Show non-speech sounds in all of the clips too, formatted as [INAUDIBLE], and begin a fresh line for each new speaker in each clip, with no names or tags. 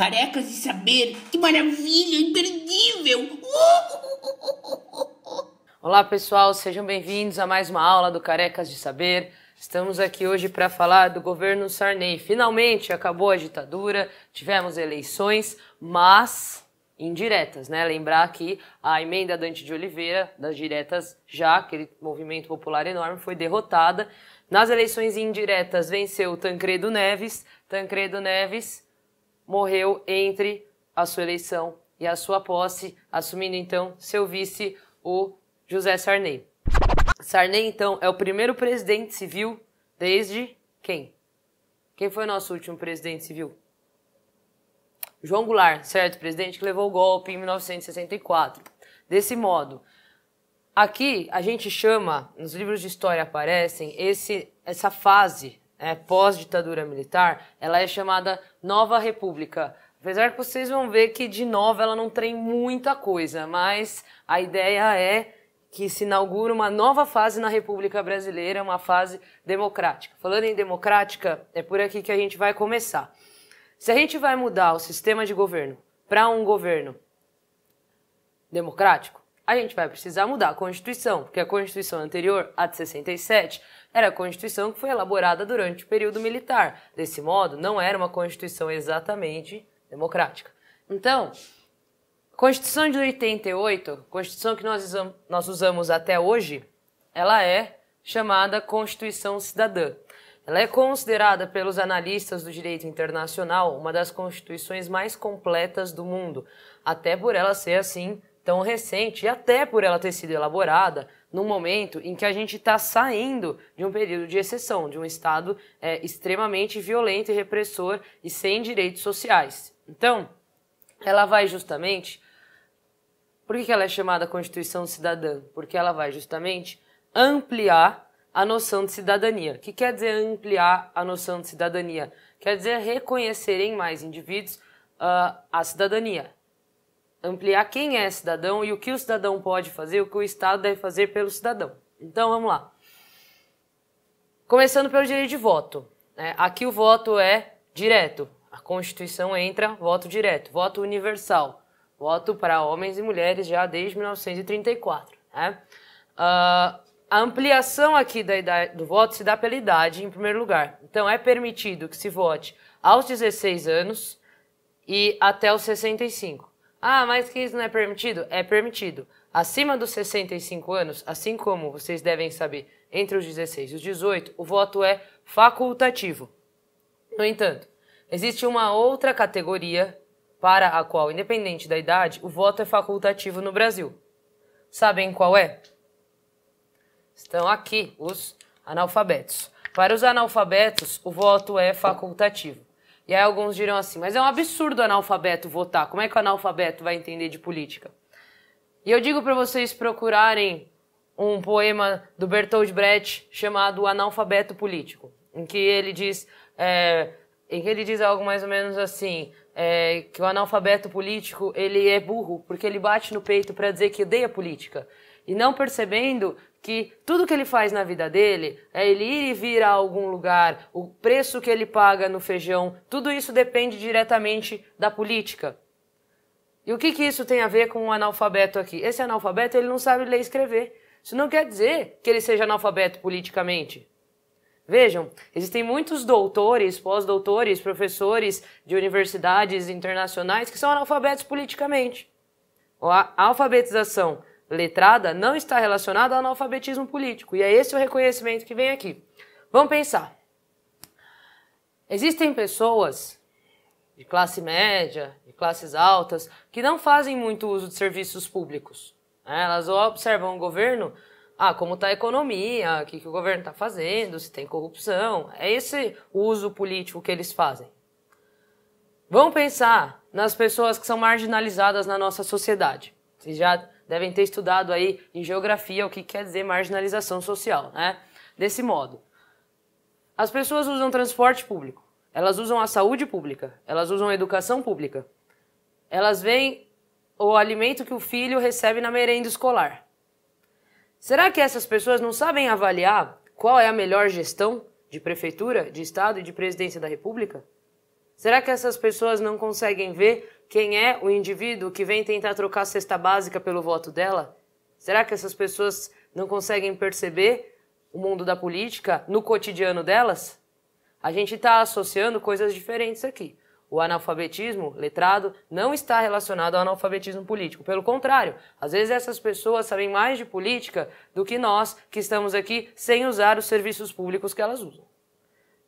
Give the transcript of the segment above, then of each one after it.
carecas de saber. Que maravilha, imperdível! [LAUGHS] Olá, pessoal, sejam bem-vindos a mais uma aula do Carecas de Saber. Estamos aqui hoje para falar do governo Sarney. Finalmente acabou a ditadura, tivemos eleições, mas indiretas, né? Lembrar aqui a emenda Dante de Oliveira das diretas já, aquele movimento popular enorme, foi derrotada. Nas eleições indiretas venceu Tancredo Neves. Tancredo Neves morreu entre a sua eleição e a sua posse, assumindo então seu vice, o José Sarney. Sarney, então, é o primeiro presidente civil desde quem? Quem foi nosso último presidente civil? João Goulart, certo? Presidente que levou o golpe em 1964. Desse modo, aqui a gente chama, nos livros de história aparecem, esse, essa fase é, pós-ditadura militar, ela é chamada Nova República. Apesar que vocês vão ver que de nova ela não tem muita coisa, mas a ideia é que se inaugura uma nova fase na República Brasileira, uma fase democrática. Falando em democrática, é por aqui que a gente vai começar. Se a gente vai mudar o sistema de governo para um governo democrático, a gente vai precisar mudar a Constituição, porque a Constituição anterior, a de 67, era a Constituição que foi elaborada durante o período militar. Desse modo, não era uma Constituição exatamente democrática. Então, Constituição de 88, Constituição que nós usamos, nós usamos até hoje, ela é chamada Constituição Cidadã. Ela é considerada pelos analistas do direito internacional uma das constituições mais completas do mundo, até por ela ser assim tão recente e até por ela ter sido elaborada num momento em que a gente está saindo de um período de exceção, de um Estado é, extremamente violento e repressor e sem direitos sociais. Então, ela vai justamente. Por que, ela é chamada Constituição Cidadã? Porque ela vai justamente ampliar a noção de cidadania. O que quer dizer ampliar a noção de cidadania? Quer dizer reconhecerem mais indivíduos uh, a cidadania, ampliar quem é cidadão e o que o cidadão pode fazer, o que o Estado deve fazer pelo cidadão. Então vamos lá. Começando pelo direito de voto. Né? Aqui o voto é direto. A Constituição entra voto direto, voto universal, voto para homens e mulheres já desde 1934. Né? Uh, a ampliação aqui da idade, do voto se dá pela idade, em primeiro lugar. Então é permitido que se vote aos 16 anos e até os 65. Ah, mas que isso não é permitido? É permitido. Acima dos 65 anos, assim como vocês devem saber, entre os 16 e os 18, o voto é facultativo. No entanto, existe uma outra categoria para a qual, independente da idade, o voto é facultativo no Brasil. Sabem qual é? Estão aqui os analfabetos. Para os analfabetos, o voto é facultativo. E aí alguns dirão assim, mas é um absurdo analfabeto votar. Como é que o analfabeto vai entender de política? E eu digo para vocês procurarem um poema do Bertold Brecht chamado Analfabeto Político, em que ele diz, é, em que ele diz algo mais ou menos assim, é, que o analfabeto político ele é burro porque ele bate no peito para dizer que odeia política e não percebendo que tudo que ele faz na vida dele é ele ir e vir a algum lugar, o preço que ele paga no feijão, tudo isso depende diretamente da política. E o que, que isso tem a ver com o um analfabeto aqui? Esse analfabeto ele não sabe ler e escrever. Isso não quer dizer que ele seja analfabeto politicamente. Vejam, existem muitos doutores, pós-doutores, professores de universidades internacionais que são analfabetos politicamente. A alfabetização letrada não está relacionada ao analfabetismo político. E é esse o reconhecimento que vem aqui. Vamos pensar. Existem pessoas de classe média, de classes altas, que não fazem muito uso de serviços públicos. Né? Elas observam o governo, ah, como está a economia, o que, que o governo está fazendo, se tem corrupção. É esse o uso político que eles fazem. Vamos pensar nas pessoas que são marginalizadas na nossa sociedade. Vocês já devem ter estudado aí em geografia o que quer dizer marginalização social, né? Desse modo, as pessoas usam transporte público, elas usam a saúde pública, elas usam a educação pública, elas veem o alimento que o filho recebe na merenda escolar. Será que essas pessoas não sabem avaliar qual é a melhor gestão de prefeitura, de estado e de presidência da república? Será que essas pessoas não conseguem ver quem é o indivíduo que vem tentar trocar a cesta básica pelo voto dela? Será que essas pessoas não conseguem perceber o mundo da política no cotidiano delas? A gente está associando coisas diferentes aqui. O analfabetismo letrado não está relacionado ao analfabetismo político. Pelo contrário, às vezes essas pessoas sabem mais de política do que nós que estamos aqui sem usar os serviços públicos que elas usam.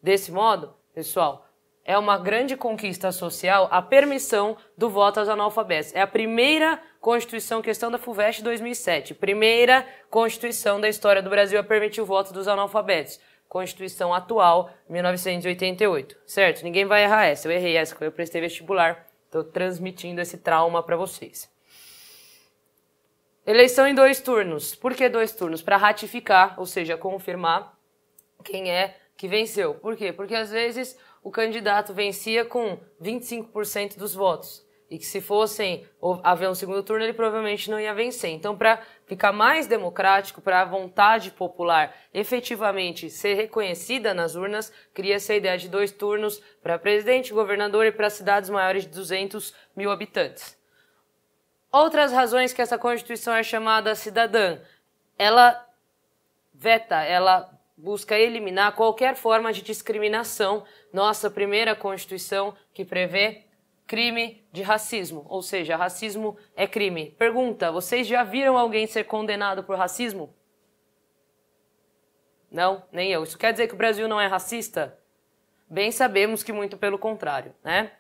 Desse modo, pessoal, é uma grande conquista social a permissão do voto aos analfabetos. É a primeira Constituição, questão da FUVEST 2007, primeira Constituição da história do Brasil a permitir o voto dos analfabetos. Constituição atual, 1988, certo? Ninguém vai errar essa, eu errei essa quando eu prestei vestibular. Estou transmitindo esse trauma para vocês. Eleição em dois turnos. Por que dois turnos? Para ratificar, ou seja, confirmar quem é que venceu. Por quê? Porque às vezes o candidato vencia com 25% dos votos. E que se fossem haver um segundo turno, ele provavelmente não ia vencer. Então, para ficar mais democrático, para a vontade popular efetivamente ser reconhecida nas urnas, cria-se a ideia de dois turnos para presidente, governador e para cidades maiores de 200 mil habitantes. Outras razões que essa Constituição é chamada cidadã, ela veta, ela busca eliminar qualquer forma de discriminação. Nossa primeira Constituição que prevê crime de racismo, ou seja, racismo é crime. Pergunta: vocês já viram alguém ser condenado por racismo? Não, nem eu. Isso quer dizer que o Brasil não é racista? Bem sabemos que muito pelo contrário, né?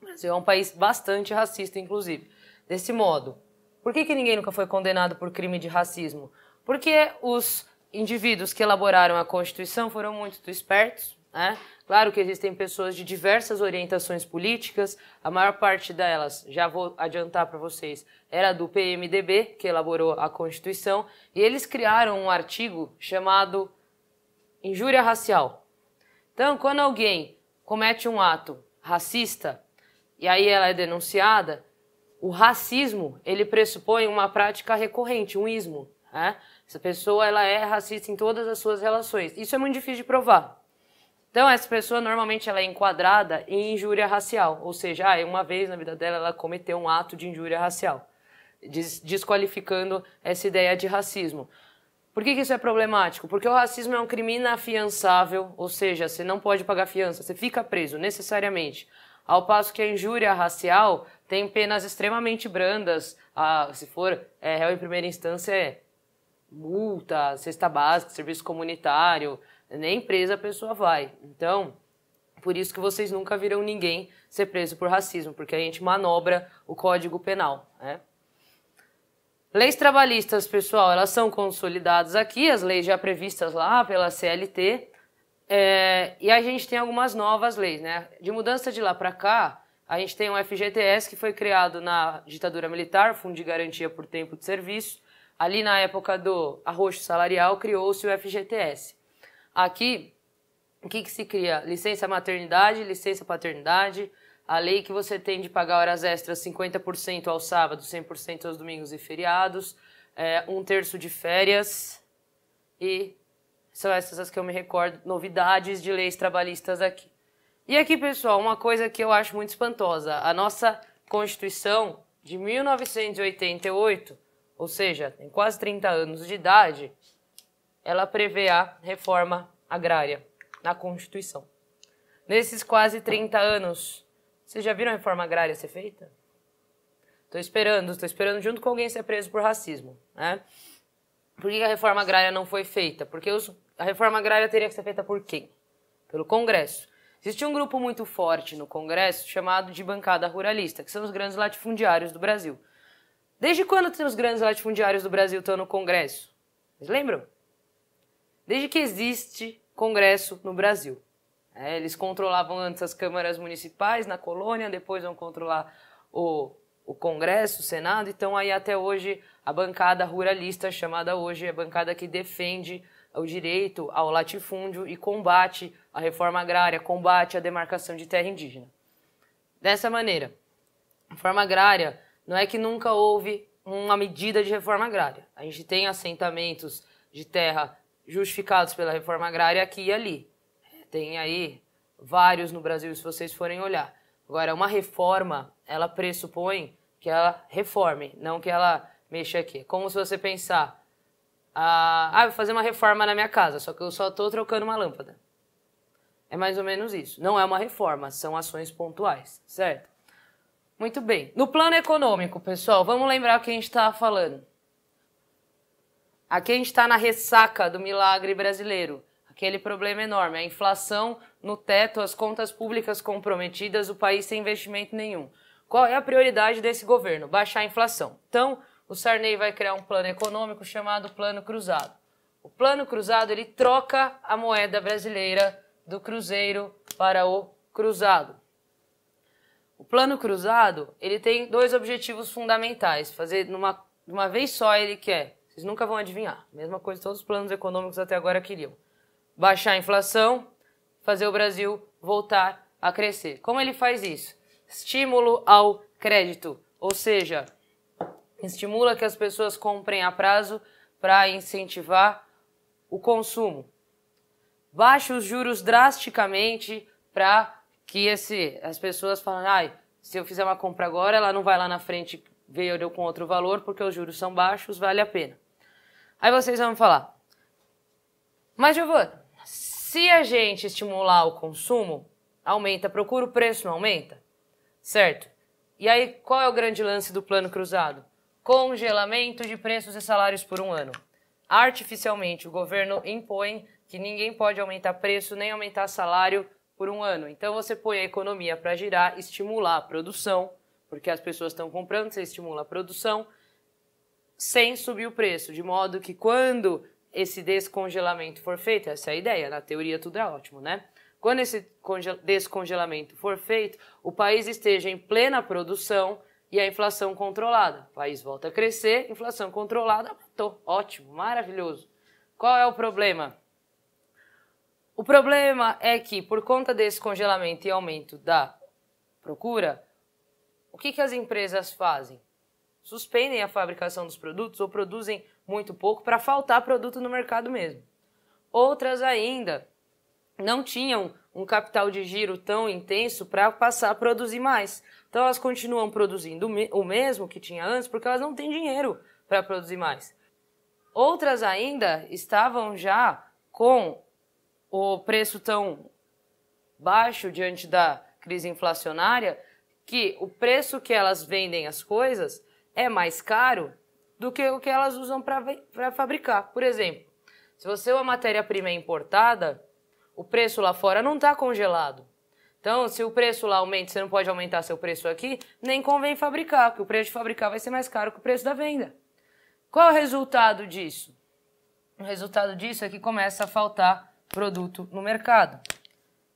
O Brasil é um país bastante racista, inclusive. Desse modo, por que, que ninguém nunca foi condenado por crime de racismo? Porque os indivíduos que elaboraram a Constituição foram muito espertos, né? Claro que existem pessoas de diversas orientações políticas, a maior parte delas, já vou adiantar para vocês, era do PMDB, que elaborou a Constituição, e eles criaram um artigo chamado Injúria Racial. Então, quando alguém comete um ato racista e aí ela é denunciada, o racismo ele pressupõe uma prática recorrente, um ismo. Né? Essa pessoa ela é racista em todas as suas relações. Isso é muito difícil de provar. Então essa pessoa normalmente ela é enquadrada em injúria racial, ou seja, ah, uma vez na vida dela ela cometeu um ato de injúria racial, desqualificando essa ideia de racismo. Por que, que, isso é problemático? Porque o racismo é um crime inafiançável, ou seja, você não pode pagar fiança, você fica preso necessariamente. Ao passo que a injúria racial tem penas extremamente brandas, a, ah, se for é, réu em primeira instância é multa, cesta básica, serviço comunitário, nem presa a pessoa vai. Então, por isso que vocês nunca viram ninguém ser preso por racismo, porque a gente manobra o Código Penal, né? Leis trabalhistas, pessoal, elas são consolidadas aqui, as leis já previstas lá pela CLT, é, e a gente tem algumas novas leis, né? De mudança de lá para cá, a gente tem o FGTS, que foi criado na ditadura militar, Fundo de Garantia por Tempo de Serviço, Ali na época do arroxo salarial, criou-se o FGTS. Aqui, o que, que se cria? Licença maternidade, licença paternidade, a lei que você tem de pagar horas extras 50% ao sábado, 100% aos domingos e feriados, é, um terço de férias e são essas as que eu me recordo, novidades de leis trabalhistas aqui. E aqui, pessoal, uma coisa que eu acho muito espantosa: a nossa Constituição de 1988 ou seja, tem quase 30 anos de idade, ela prevê a reforma agrária na Constituição. Nesses quase 30 anos, vocês já viram a reforma agrária ser feita? Estou esperando, estou esperando junto com alguém ser preso por racismo. Né? Por que a reforma agrária não foi feita? Porque os, a reforma agrária teria que ser feita por quem? Pelo Congresso. Existia um grupo muito forte no Congresso chamado de bancada ruralista, que são os grandes latifundiários do Brasil. Desde quando os grandes latifundiários do Brasil estão no Congresso? Vocês lembram? Desde que existe Congresso no Brasil. É, eles controlavam antes as câmaras municipais na colônia, depois vão controlar o, o Congresso, o Senado. Então, aí até hoje, a bancada ruralista, chamada hoje, é a bancada que defende o direito ao latifúndio e combate a reforma agrária, combate a demarcação de terra indígena. Dessa maneira, a reforma agrária não é que nunca houve uma medida de reforma agrária. A gente tem assentamentos de terra justificados pela reforma agrária aqui e ali. É, tem aí vários no Brasil, se vocês forem olhar. Agora, uma reforma, ela pressupõe que ela reforme, não que ela mexa aqui. É como se você pensar, ah, ah, vou fazer uma reforma na minha casa, só que eu só estou trocando uma lâmpada. É mais ou menos isso. Não é uma reforma, são ações pontuais, certo? Muito bem. No plano econômico, pessoal, vamos lembrar o que a gente está falando. aqui A gente está na ressaca do milagre brasileiro. Aquele problema enorme, a inflação no teto, as contas públicas comprometidas, o país sem investimento nenhum. Qual é a prioridade desse governo? Baixar a inflação. Então, o Sarney vai criar um plano econômico chamado Plano Cruzado. O Plano Cruzado, ele troca a moeda brasileira do cruzeiro para o cruzado. O plano cruzado, ele tem dois objetivos fundamentais. Fazer numa, uma vez só ele quer. É, vocês nunca vão adivinhar. Mesma coisa que todos os planos econômicos até agora queriam. Baixar a inflação, fazer o Brasil voltar a crescer. Como ele faz isso? Estímulo ao crédito, ou seja, estimula que as pessoas comprem a prazo para incentivar o consumo. Baixa os juros drasticamente para que esse, as pessoas falam, ai, se eu fizer uma compra agora, ela não vai lá na frente ver eu com outro valor, porque os juros são baixos, vale a pena. Aí vocês vão falar, mas Giovana, se a gente estimular o consumo, aumenta a procura, o preço não aumenta? Certo. E aí, qual é o grande lance do plano cruzado? Congelamento de preços e salários por um ano. Artificialmente, o governo impõe que ninguém pode aumentar preço nem aumentar salário por um ano. Então você põe a economia para girar, estimular a produção, porque as pessoas estão comprando, você estimula a produção sem subir o preço, de modo que quando esse descongelamento for feito, essa é a ideia, na teoria tudo é ótimo, né? Quando esse descongelamento for feito, o país esteja em plena produção e a inflação controlada. O país volta a crescer, inflação controlada, matou. Ótimo, maravilhoso. Qual é o problema? O problema é que, por conta desse congelamento e aumento da procura, o que, que as empresas fazem? Suspendem a fabricação dos produtos ou produzem muito pouco para faltar produto no mercado mesmo. Outras ainda não tinham um capital de giro tão intenso para passar a produzir mais. Então elas continuam produzindo o mesmo que tinha antes porque elas não têm dinheiro para produzir mais. Outras ainda estavam já com o preço tão baixo diante da crise inflacionária que o preço que elas vendem as coisas é mais caro do que o que elas usam para fabricar. Por exemplo, se você é uma matéria-prima é importada, o preço lá fora não está congelado. Então, se o preço lá aumenta, você não pode aumentar seu preço aqui, nem convém fabricar, porque o preço de fabricar vai ser mais caro que o preço da venda. Qual é o resultado disso? O resultado disso é que começa a faltar produto no mercado.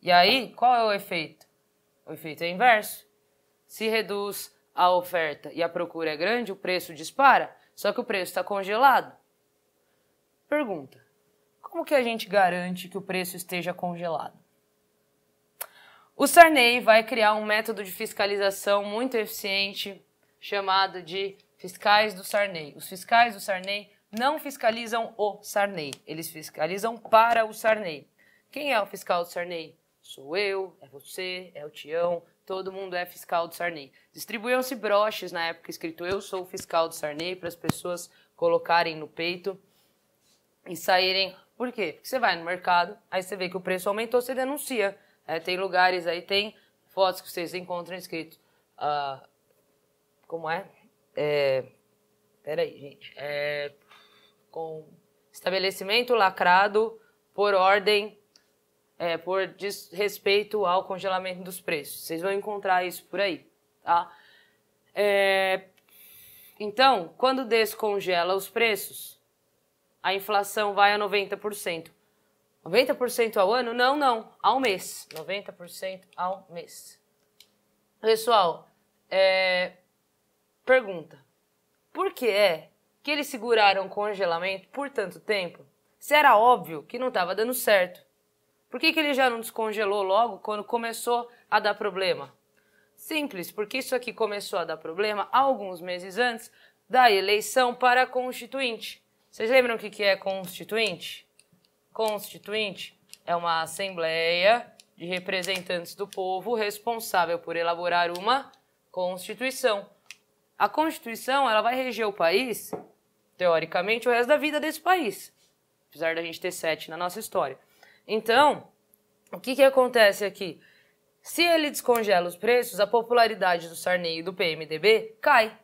E aí, qual é o efeito? O efeito é inverso. Se reduz a oferta e a procura é grande, o preço dispara, só que o preço está congelado. Pergunta: como que a gente garante que o preço esteja congelado? O Sarney vai criar um método de fiscalização muito eficiente chamado de fiscais do Sarney. Os fiscais do Sarney não fiscalizam o Sarney, eles fiscalizam para o Sarney. Quem é o fiscal do Sarney? Sou eu, é você, é o Tião, todo mundo é fiscal do Sarney. Distribuíam-se broches na época escrito Eu sou o fiscal do Sarney para as pessoas colocarem no peito e saírem. Por quê? Porque você vai no mercado, aí você vê que o preço aumentou, você denuncia. É, tem lugares aí, tem fotos que vocês encontram escrito. Uh, como é? é? Peraí, gente. É, com estabelecimento lacrado por ordem, é, por respeito ao congelamento dos preços. Vocês vão encontrar isso por aí, tá? É, então, quando descongela os preços, a inflação vai a 90%. 90% ao ano? Não, não, ao mês. 90% ao mês. Pessoal, é, pergunta: por que é que eles seguraram o congelamento por tanto tempo se era óbvio que não estava dando certo? Por que, que ele já não descongelou logo quando começou a dar problema? Simples, porque isso aqui começou a dar problema alguns meses antes da eleição para constituinte. Vocês lembram o que, que é constituinte? Constituinte é uma assembleia de representantes do povo responsável por elaborar uma constituição. A constituição ela vai reger o país teoricamente, o resto da vida desse país. Apesar da gente ter sete na nossa história. Então, o que, que acontece aqui? Se ele descongela os preços, a popularidade do Sarney e do PMDB cai.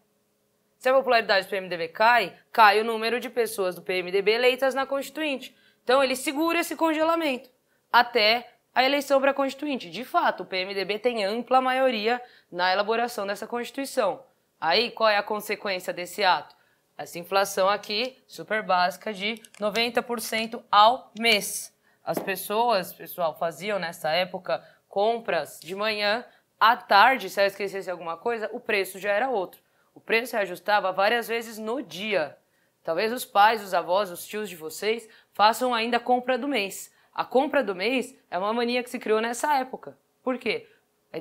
Se a popularidade do PMDB cai, cai o número de pessoas do PMDB eleitas na Constituinte. Então ele segura esse congelamento até a eleição para a Constituinte. De fato, o PMDB tem ampla maioria na elaboração dessa Constituição. Aí qual é a consequência desse ato? Essa inflação aqui, super básica, de 90% ao mês. As pessoas, pessoal, faziam nessa época compras de manhã, à tarde, se ela esquecesse alguma coisa, o preço já era outro. O preço se ajustava várias vezes no dia. Talvez os pais, os avós, os tios de vocês façam ainda a compra do mês. A compra do mês é uma mania que se criou nessa época. Por quê?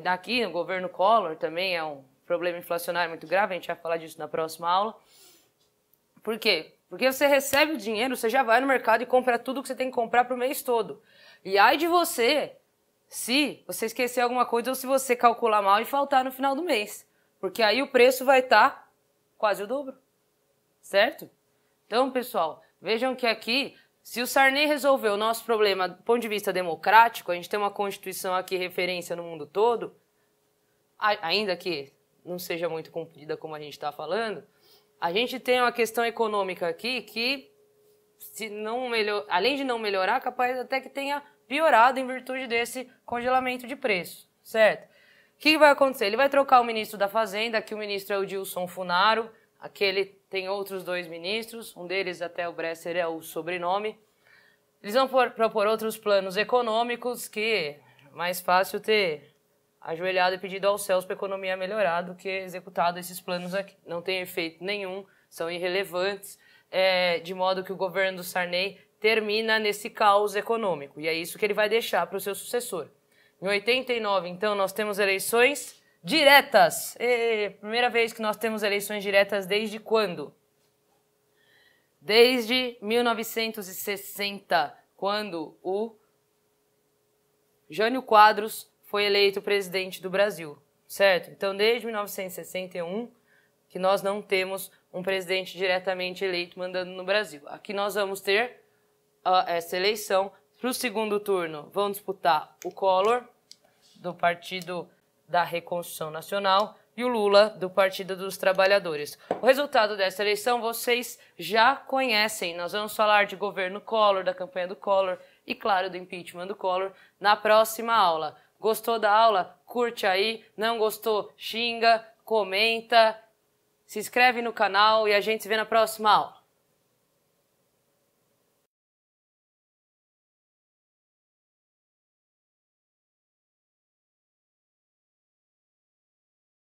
Aqui no governo Collor também é um problema inflacionário muito grave, a gente vai falar disso na próxima aula. Por quê? Porque você recebe o dinheiro, você já vai no mercado e compra tudo que você tem que comprar pro mês todo. E ai de você se você esquecer alguma coisa ou se você calcular mal e faltar no final do mês. Porque aí o preço vai estar tá quase o dobro. Certo? Então, pessoal, vejam que aqui, se o Sarney resolveu o nosso problema do ponto de vista democrático, a gente tem uma Constituição aqui referência no mundo todo, ainda que não seja muito cumprida como a gente está falando, a gente tem uma questão econômica aqui que, se não melhor, além de não melhorar, é capaz até que tenha piorado em virtude desse congelamento de preço, certo? O que vai acontecer? Ele vai trocar o ministro da Fazenda, que o ministro é o Dilson Funaro, aquele tem outros dois ministros, um deles até o Bresser é o sobrenome. Eles vão propor outros planos econômicos que é mais fácil ter ajoelhado e pedido aos céus para a economia melhorar do que executado esses planos aqui. Não tem efeito nenhum, são irrelevantes, é, de modo que o governo do Sarney termina nesse caos econômico. E é isso que ele vai deixar para o seu sucessor. Em 89, então, nós temos eleições diretas. E, primeira vez que nós temos eleições diretas desde quando? Desde 1960, quando o Jânio Quadros foi eleito presidente do Brasil, certo? Então, desde 1961, que nós não temos um presidente diretamente eleito mandando no Brasil. Aqui nós vamos ter uh, essa eleição. Para o segundo turno, vão disputar o Collor, do Partido da Reconstrução Nacional, e o Lula, do Partido dos Trabalhadores. O resultado dessa eleição vocês já conhecem. Nós vamos falar de governo Collor, da campanha do Collor e, claro, do impeachment do Collor na próxima aula. Gostou da aula? Curte aí. Não gostou? Xinga, comenta, se inscreve no canal e a gente se vê na próxima aula.